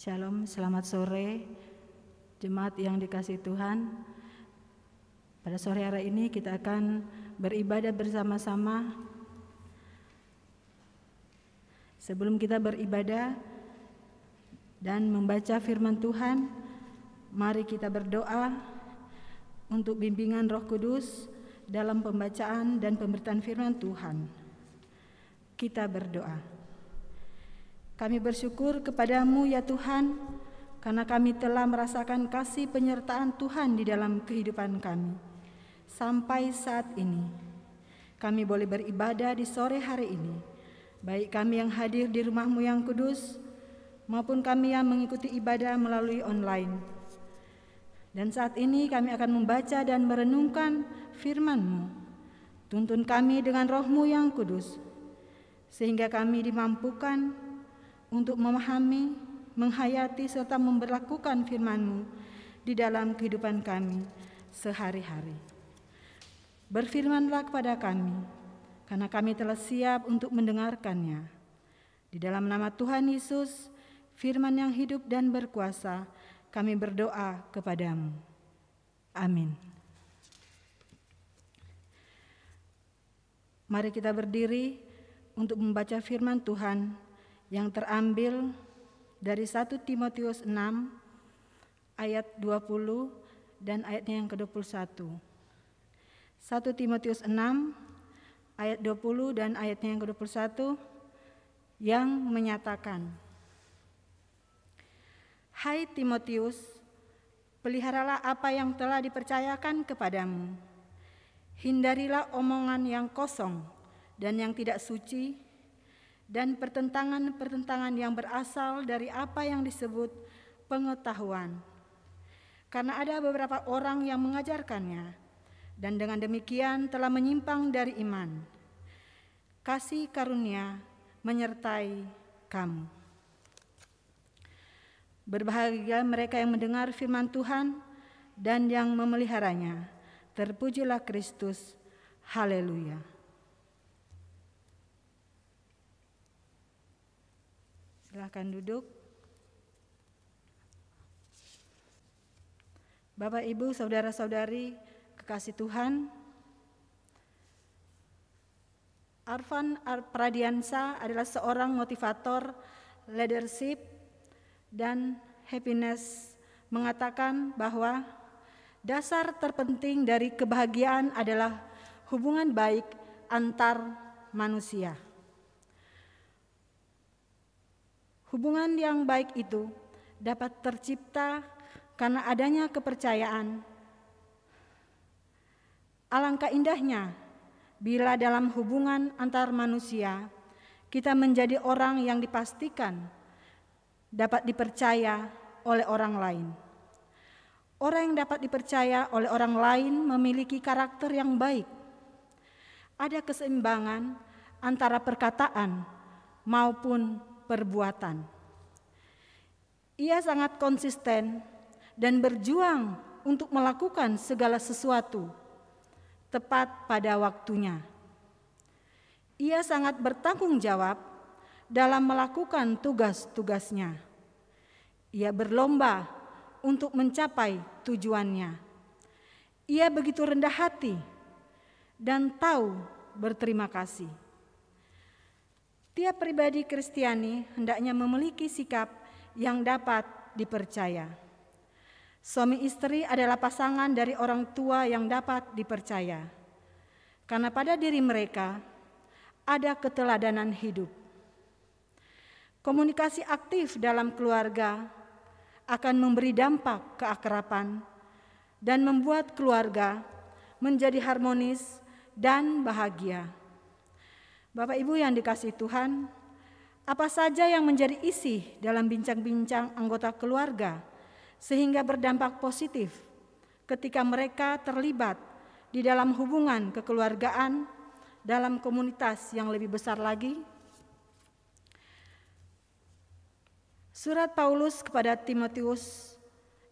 Shalom, selamat sore jemaat yang dikasih Tuhan. Pada sore hari ini kita akan beribadah bersama-sama. Sebelum kita beribadah dan membaca firman Tuhan, mari kita berdoa untuk bimbingan Roh Kudus dalam pembacaan dan pemberitaan firman Tuhan. Kita berdoa. Kami bersyukur kepadamu ya Tuhan, karena kami telah merasakan kasih penyertaan Tuhan di dalam kehidupan kami. Sampai saat ini, kami boleh beribadah di sore hari ini, baik kami yang hadir di rumahmu yang kudus, maupun kami yang mengikuti ibadah melalui online. Dan saat ini kami akan membaca dan merenungkan FirmanMu. Tuntun kami dengan rohmu yang kudus, sehingga kami dimampukan untuk memahami, menghayati, serta memperlakukan firman-Mu di dalam kehidupan kami sehari-hari. Berfirmanlah kepada kami, karena kami telah siap untuk mendengarkannya. Di dalam nama Tuhan Yesus, firman yang hidup dan berkuasa, kami berdoa kepadamu. Amin. Mari kita berdiri untuk membaca firman Tuhan yang terambil dari 1 Timotius 6 ayat 20 dan ayatnya yang ke-21. 1 Timotius 6 ayat 20 dan ayatnya yang ke-21 yang menyatakan Hai Timotius, peliharalah apa yang telah dipercayakan kepadamu. Hindarilah omongan yang kosong dan yang tidak suci dan pertentangan-pertentangan yang berasal dari apa yang disebut pengetahuan. Karena ada beberapa orang yang mengajarkannya, dan dengan demikian telah menyimpang dari iman. Kasih karunia menyertai kamu. Berbahagia mereka yang mendengar firman Tuhan dan yang memeliharanya. Terpujilah Kristus. Haleluya! Silahkan duduk. Bapak, Ibu, Saudara-saudari, kekasih Tuhan, Arvan Pradiansa adalah seorang motivator, leadership, dan happiness mengatakan bahwa dasar terpenting dari kebahagiaan adalah hubungan baik antar manusia. Hubungan yang baik itu dapat tercipta karena adanya kepercayaan. Alangkah indahnya bila dalam hubungan antar manusia kita menjadi orang yang dipastikan dapat dipercaya oleh orang lain. Orang yang dapat dipercaya oleh orang lain memiliki karakter yang baik. Ada keseimbangan antara perkataan maupun perbuatan. Ia sangat konsisten dan berjuang untuk melakukan segala sesuatu tepat pada waktunya. Ia sangat bertanggung jawab dalam melakukan tugas-tugasnya. Ia berlomba untuk mencapai tujuannya. Ia begitu rendah hati dan tahu berterima kasih. Tiap pribadi Kristiani hendaknya memiliki sikap yang dapat dipercaya. Suami istri adalah pasangan dari orang tua yang dapat dipercaya, karena pada diri mereka ada keteladanan hidup. Komunikasi aktif dalam keluarga akan memberi dampak keakraban dan membuat keluarga menjadi harmonis dan bahagia. Bapak Ibu yang dikasih Tuhan, apa saja yang menjadi isi dalam bincang-bincang anggota keluarga sehingga berdampak positif ketika mereka terlibat di dalam hubungan kekeluargaan dalam komunitas yang lebih besar lagi? Surat Paulus kepada Timotius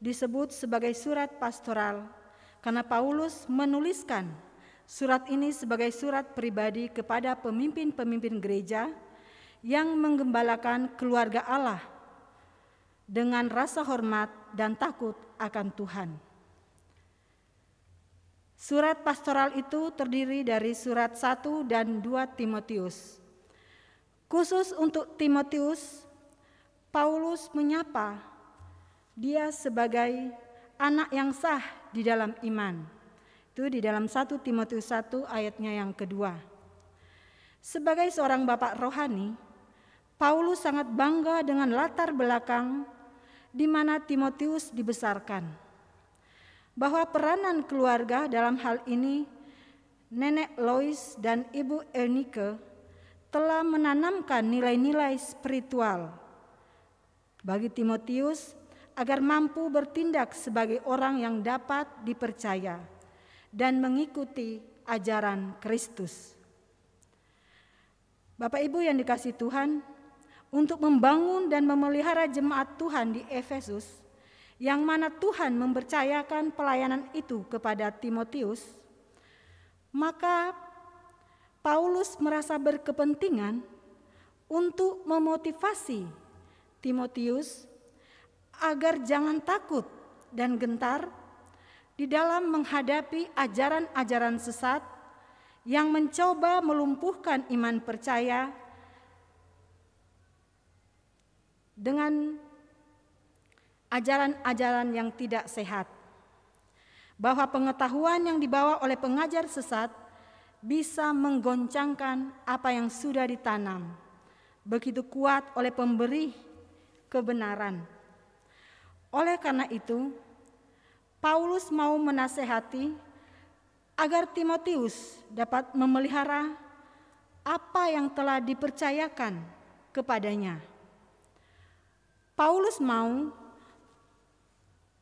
disebut sebagai surat pastoral karena Paulus menuliskan Surat ini sebagai surat pribadi kepada pemimpin-pemimpin gereja yang menggembalakan keluarga Allah dengan rasa hormat dan takut akan Tuhan. Surat pastoral itu terdiri dari surat 1 dan 2 Timotius. Khusus untuk Timotius, Paulus menyapa dia sebagai anak yang sah di dalam iman itu di dalam 1 Timotius 1 ayatnya yang kedua. Sebagai seorang bapak rohani, Paulus sangat bangga dengan latar belakang di mana Timotius dibesarkan. Bahwa peranan keluarga dalam hal ini nenek Lois dan ibu Eunike telah menanamkan nilai-nilai spiritual bagi Timotius agar mampu bertindak sebagai orang yang dapat dipercaya dan mengikuti ajaran Kristus. Bapak Ibu yang dikasih Tuhan, untuk membangun dan memelihara jemaat Tuhan di Efesus, yang mana Tuhan mempercayakan pelayanan itu kepada Timotius, maka Paulus merasa berkepentingan untuk memotivasi Timotius agar jangan takut dan gentar di dalam menghadapi ajaran-ajaran sesat yang mencoba melumpuhkan iman percaya dengan ajaran-ajaran yang tidak sehat. Bahwa pengetahuan yang dibawa oleh pengajar sesat bisa menggoncangkan apa yang sudah ditanam. Begitu kuat oleh pemberi kebenaran. Oleh karena itu, Paulus mau menasehati agar Timotius dapat memelihara apa yang telah dipercayakan kepadanya. Paulus mau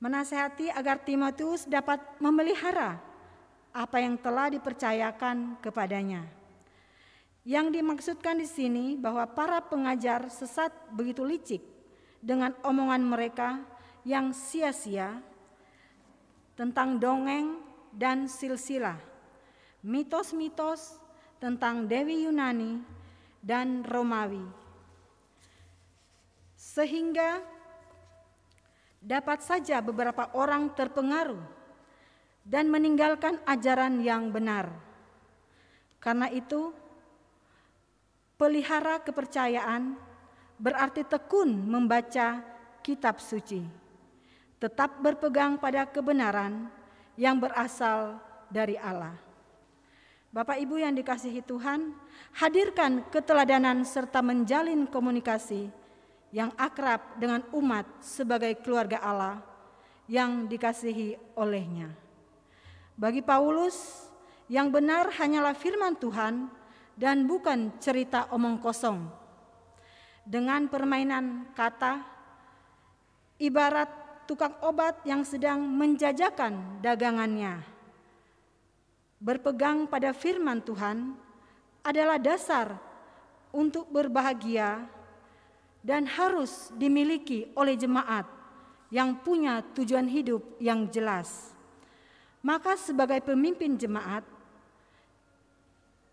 menasehati agar Timotius dapat memelihara apa yang telah dipercayakan kepadanya. Yang dimaksudkan di sini bahwa para pengajar sesat begitu licik dengan omongan mereka yang sia-sia tentang dongeng dan silsilah, mitos-mitos tentang Dewi Yunani dan Romawi, sehingga dapat saja beberapa orang terpengaruh dan meninggalkan ajaran yang benar. Karena itu, pelihara kepercayaan berarti tekun membaca kitab suci tetap berpegang pada kebenaran yang berasal dari Allah. Bapak Ibu yang dikasihi Tuhan, hadirkan keteladanan serta menjalin komunikasi yang akrab dengan umat sebagai keluarga Allah yang dikasihi olehnya. Bagi Paulus, yang benar hanyalah firman Tuhan dan bukan cerita omong kosong. Dengan permainan kata, ibarat tukang obat yang sedang menjajakan dagangannya. Berpegang pada firman Tuhan adalah dasar untuk berbahagia dan harus dimiliki oleh jemaat yang punya tujuan hidup yang jelas. Maka, sebagai pemimpin jemaat,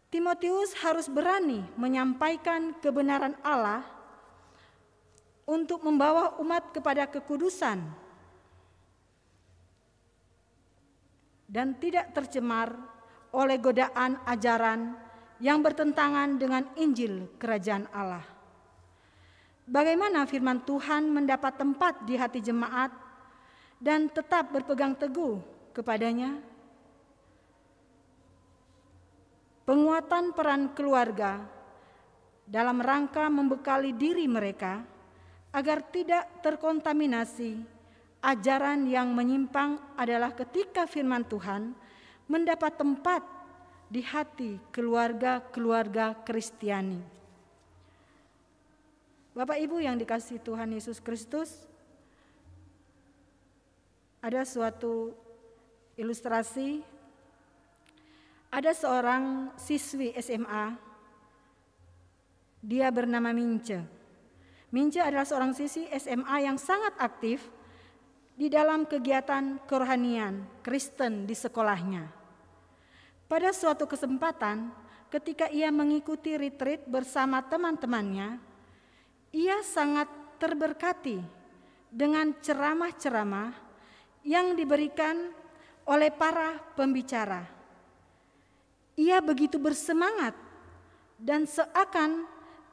Timotius harus berani menyampaikan kebenaran Allah untuk membawa umat kepada kekudusan dan tidak tercemar oleh godaan ajaran yang bertentangan dengan Injil Kerajaan Allah. Bagaimana firman Tuhan mendapat tempat di hati jemaat dan tetap berpegang teguh kepadanya? Penguatan peran keluarga dalam rangka membekali diri mereka agar tidak terkontaminasi Ajaran yang menyimpang adalah ketika firman Tuhan mendapat tempat di hati keluarga-keluarga Kristiani. Bapak Ibu yang dikasih Tuhan Yesus Kristus, ada suatu ilustrasi ada seorang siswi SMA dia bernama Mince. Mince adalah seorang siswi SMA yang sangat aktif di dalam kegiatan kerohanian Kristen di sekolahnya. Pada suatu kesempatan, ketika ia mengikuti retreat bersama teman-temannya, ia sangat terberkati dengan ceramah-ceramah yang diberikan oleh para pembicara. Ia begitu bersemangat dan seakan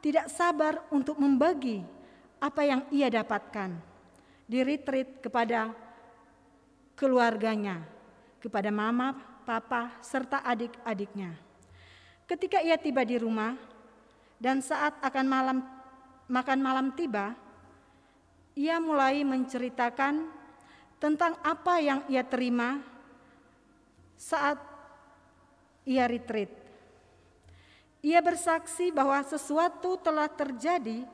tidak sabar untuk membagi apa yang ia dapatkan di retreat kepada keluarganya, kepada mama, papa, serta adik-adiknya. Ketika ia tiba di rumah dan saat akan malam makan malam tiba, ia mulai menceritakan tentang apa yang ia terima saat ia retreat. Ia bersaksi bahwa sesuatu telah terjadi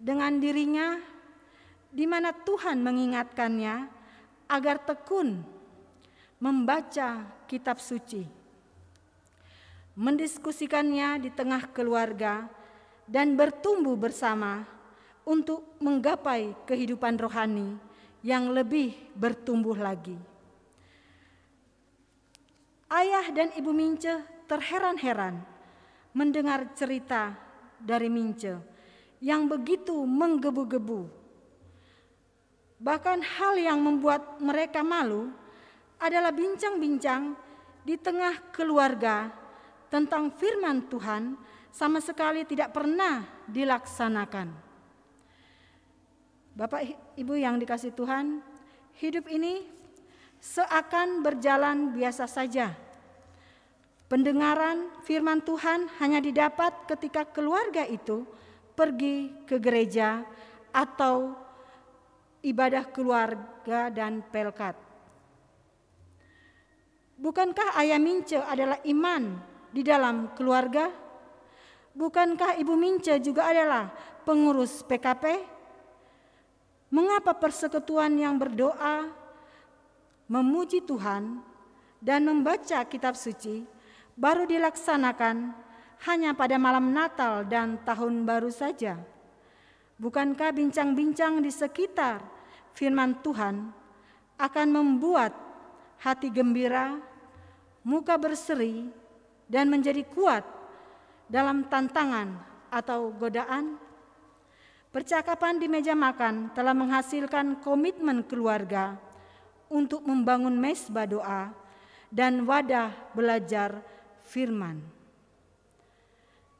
dengan dirinya di mana Tuhan mengingatkannya agar tekun membaca kitab suci, mendiskusikannya di tengah keluarga, dan bertumbuh bersama untuk menggapai kehidupan rohani yang lebih bertumbuh lagi. Ayah dan ibu Mince terheran-heran mendengar cerita dari Mince yang begitu menggebu-gebu Bahkan hal yang membuat mereka malu adalah bincang-bincang di tengah keluarga tentang firman Tuhan sama sekali tidak pernah dilaksanakan. Bapak Ibu yang dikasih Tuhan, hidup ini seakan berjalan biasa saja. Pendengaran firman Tuhan hanya didapat ketika keluarga itu pergi ke gereja atau ibadah keluarga dan pelkat. Bukankah ayah mince adalah iman di dalam keluarga? Bukankah ibu mince juga adalah pengurus PKP? Mengapa persekutuan yang berdoa, memuji Tuhan, dan membaca kitab suci baru dilaksanakan hanya pada malam Natal dan Tahun Baru saja? Bukankah bincang-bincang di sekitar firman Tuhan akan membuat hati gembira, muka berseri, dan menjadi kuat dalam tantangan atau godaan. Percakapan di meja makan telah menghasilkan komitmen keluarga untuk membangun mesbah doa dan wadah belajar firman.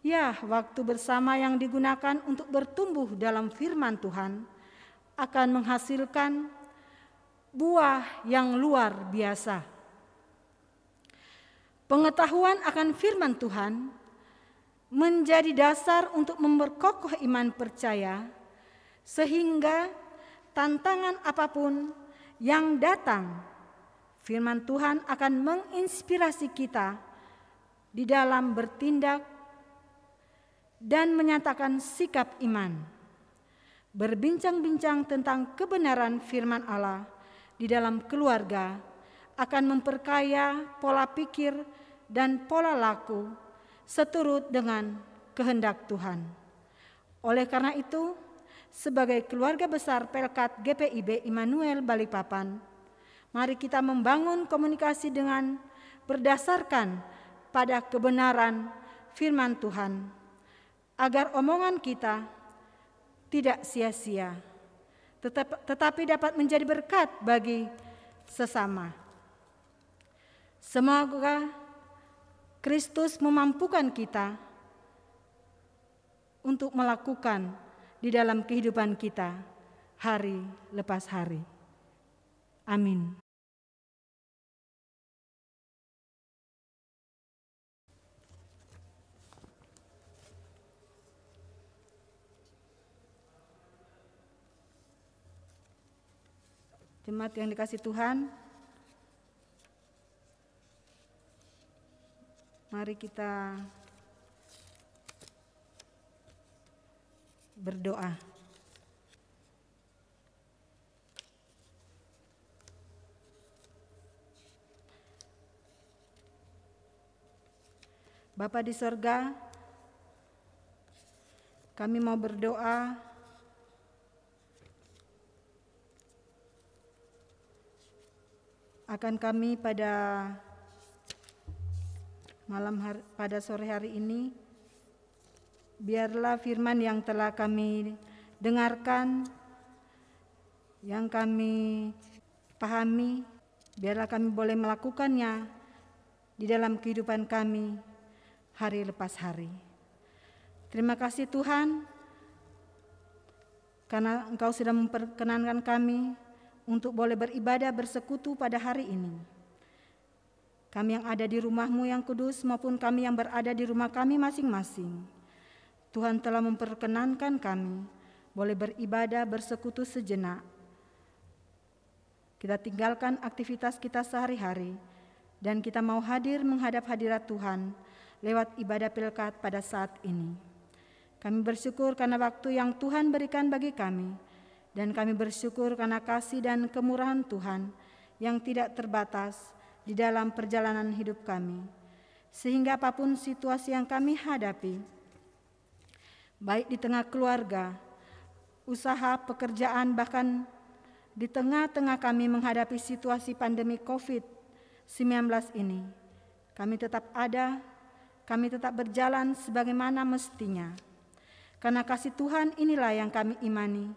Ya, waktu bersama yang digunakan untuk bertumbuh dalam firman Tuhan akan menghasilkan buah yang luar biasa. Pengetahuan akan firman Tuhan menjadi dasar untuk memperkokoh iman percaya, sehingga tantangan apapun yang datang, firman Tuhan akan menginspirasi kita di dalam bertindak dan menyatakan sikap iman berbincang-bincang tentang kebenaran firman Allah di dalam keluarga akan memperkaya pola pikir dan pola laku seturut dengan kehendak Tuhan. Oleh karena itu, sebagai keluarga besar Pelkat GPIB Immanuel Balikpapan, mari kita membangun komunikasi dengan berdasarkan pada kebenaran firman Tuhan agar omongan kita tidak sia-sia, tetap, tetapi dapat menjadi berkat bagi sesama. Semoga Kristus memampukan kita untuk melakukan di dalam kehidupan kita hari lepas hari. Amin. Jemaat yang dikasih Tuhan, mari kita berdoa. Bapa di sorga, kami mau berdoa akan kami pada malam hari, pada sore hari ini biarlah firman yang telah kami dengarkan yang kami pahami biarlah kami boleh melakukannya di dalam kehidupan kami hari lepas hari. Terima kasih Tuhan karena Engkau sudah memperkenankan kami untuk boleh beribadah bersekutu pada hari ini. Kami yang ada di rumahmu yang kudus maupun kami yang berada di rumah kami masing-masing. Tuhan telah memperkenankan kami boleh beribadah bersekutu sejenak. Kita tinggalkan aktivitas kita sehari-hari dan kita mau hadir menghadap hadirat Tuhan lewat ibadah pilkat pada saat ini. Kami bersyukur karena waktu yang Tuhan berikan bagi kami dan kami bersyukur karena kasih dan kemurahan Tuhan yang tidak terbatas di dalam perjalanan hidup kami. Sehingga apapun situasi yang kami hadapi, baik di tengah keluarga, usaha, pekerjaan, bahkan di tengah-tengah kami menghadapi situasi pandemi COVID-19 ini, kami tetap ada, kami tetap berjalan sebagaimana mestinya. Karena kasih Tuhan inilah yang kami imani,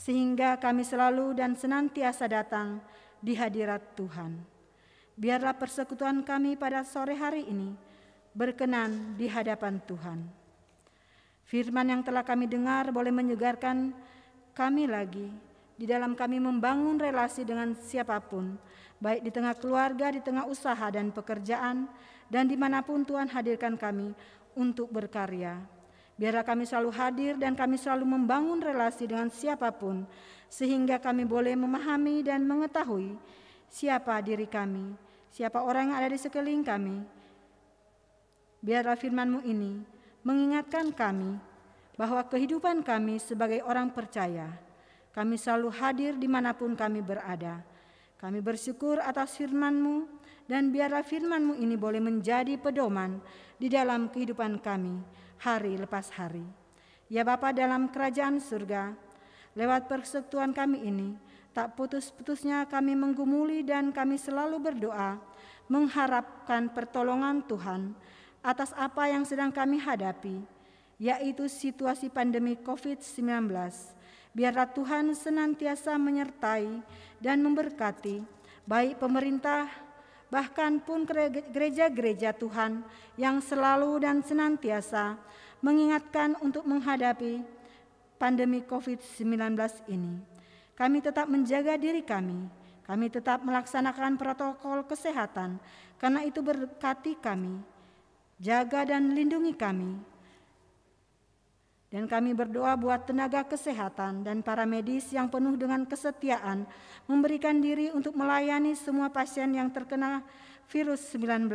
sehingga kami selalu dan senantiasa datang di hadirat Tuhan. Biarlah persekutuan kami pada sore hari ini berkenan di hadapan Tuhan. Firman yang telah kami dengar boleh menyegarkan kami lagi di dalam kami membangun relasi dengan siapapun, baik di tengah keluarga, di tengah usaha dan pekerjaan, dan dimanapun Tuhan hadirkan kami untuk berkarya Biarlah kami selalu hadir dan kami selalu membangun relasi dengan siapapun, sehingga kami boleh memahami dan mengetahui siapa diri kami, siapa orang yang ada di sekeliling kami. Biarlah firmanMu ini mengingatkan kami bahwa kehidupan kami sebagai orang percaya, kami selalu hadir dimanapun kami berada. Kami bersyukur atas firmanMu dan biarlah firmanMu ini boleh menjadi pedoman di dalam kehidupan kami, hari lepas hari. Ya Bapa dalam kerajaan surga, lewat persekutuan kami ini, tak putus-putusnya kami menggumuli dan kami selalu berdoa, mengharapkan pertolongan Tuhan atas apa yang sedang kami hadapi, yaitu situasi pandemi COVID-19. Biarlah Tuhan senantiasa menyertai dan memberkati baik pemerintah bahkan pun gereja-gereja Tuhan yang selalu dan senantiasa mengingatkan untuk menghadapi pandemi COVID-19 ini. Kami tetap menjaga diri kami, kami tetap melaksanakan protokol kesehatan, karena itu berkati kami. Jaga dan lindungi kami dan kami berdoa buat tenaga kesehatan dan para medis yang penuh dengan kesetiaan memberikan diri untuk melayani semua pasien yang terkena virus 19.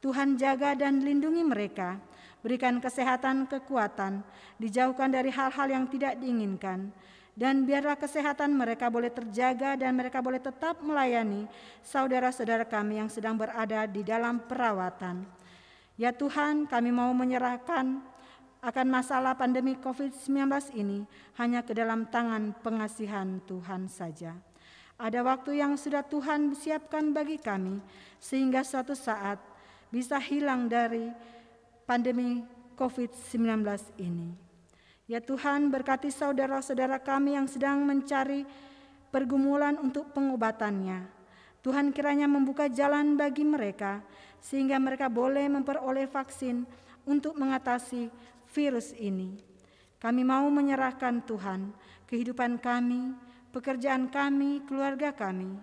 Tuhan jaga dan lindungi mereka, berikan kesehatan, kekuatan, dijauhkan dari hal-hal yang tidak diinginkan, dan biarlah kesehatan mereka boleh terjaga dan mereka boleh tetap melayani saudara-saudara kami yang sedang berada di dalam perawatan. Ya Tuhan, kami mau menyerahkan akan masalah pandemi COVID-19 ini hanya ke dalam tangan pengasihan Tuhan saja. Ada waktu yang sudah Tuhan siapkan bagi kami, sehingga suatu saat bisa hilang dari pandemi COVID-19 ini. Ya Tuhan, berkati saudara-saudara kami yang sedang mencari pergumulan untuk pengobatannya. Tuhan kiranya membuka jalan bagi mereka, sehingga mereka boleh memperoleh vaksin untuk mengatasi virus ini. Kami mau menyerahkan Tuhan kehidupan kami, pekerjaan kami, keluarga kami.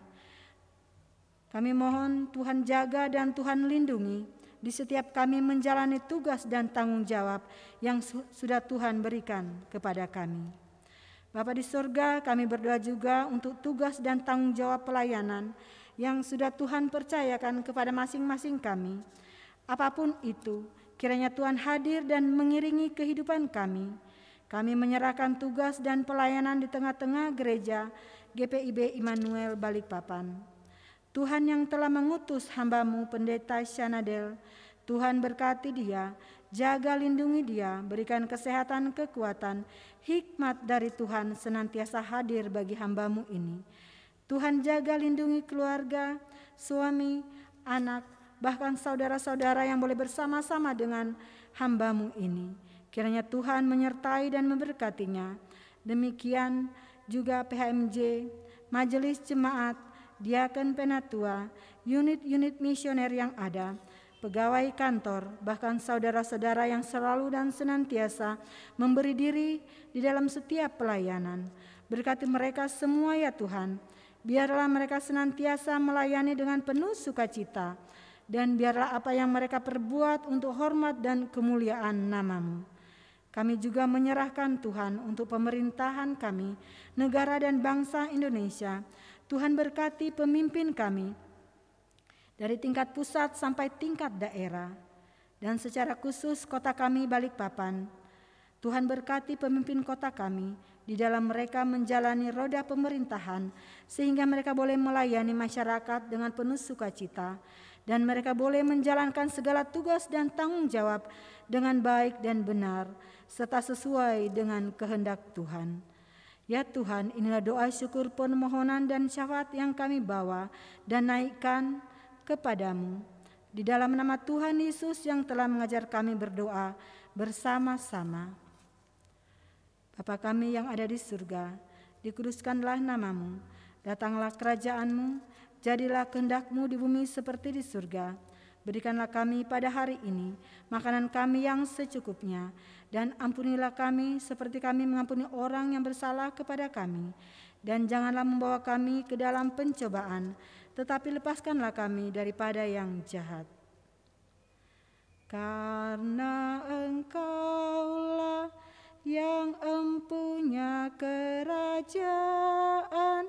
Kami mohon Tuhan jaga dan Tuhan lindungi di setiap kami menjalani tugas dan tanggung jawab yang sudah Tuhan berikan kepada kami. Bapak di sorga, kami berdoa juga untuk tugas dan tanggung jawab pelayanan yang sudah Tuhan percayakan kepada masing-masing kami. Apapun itu, Kiranya Tuhan hadir dan mengiringi kehidupan kami. Kami menyerahkan tugas dan pelayanan di tengah-tengah gereja GPIB Immanuel Balikpapan. Tuhan yang telah mengutus hambamu pendeta Shanadel, Tuhan berkati dia, jaga lindungi dia, berikan kesehatan, kekuatan, hikmat dari Tuhan senantiasa hadir bagi hambamu ini. Tuhan jaga lindungi keluarga, suami, anak, bahkan saudara-saudara yang boleh bersama-sama dengan hambamu ini. Kiranya Tuhan menyertai dan memberkatinya. Demikian juga PHMJ, Majelis Jemaat, Diaken Penatua, unit-unit misioner yang ada, pegawai kantor, bahkan saudara-saudara yang selalu dan senantiasa memberi diri di dalam setiap pelayanan. Berkati mereka semua ya Tuhan, biarlah mereka senantiasa melayani dengan penuh sukacita, dan biarlah apa yang mereka perbuat untuk hormat dan kemuliaan namamu. Kami juga menyerahkan Tuhan untuk pemerintahan kami, negara dan bangsa Indonesia. Tuhan berkati pemimpin kami dari tingkat pusat sampai tingkat daerah dan secara khusus kota kami Balikpapan. Tuhan berkati pemimpin kota kami di dalam mereka menjalani roda pemerintahan sehingga mereka boleh melayani masyarakat dengan penuh sukacita dan mereka boleh menjalankan segala tugas dan tanggung jawab dengan baik dan benar serta sesuai dengan kehendak Tuhan. Ya Tuhan, inilah doa syukur permohonan dan syafaat yang kami bawa dan naikkan kepadamu. Di dalam nama Tuhan Yesus yang telah mengajar kami berdoa bersama-sama. Bapa kami yang ada di surga, dikuduskanlah namamu, datanglah kerajaanmu, jadilah kehendakmu di bumi seperti di surga. Berikanlah kami pada hari ini makanan kami yang secukupnya, dan ampunilah kami seperti kami mengampuni orang yang bersalah kepada kami. Dan janganlah membawa kami ke dalam pencobaan, tetapi lepaskanlah kami daripada yang jahat. Karena engkaulah yang empunya kerajaan,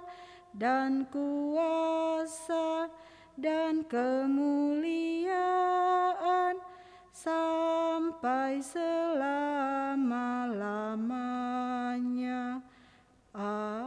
dan kuasa dan kemuliaan sampai selama-lamanya. Amin.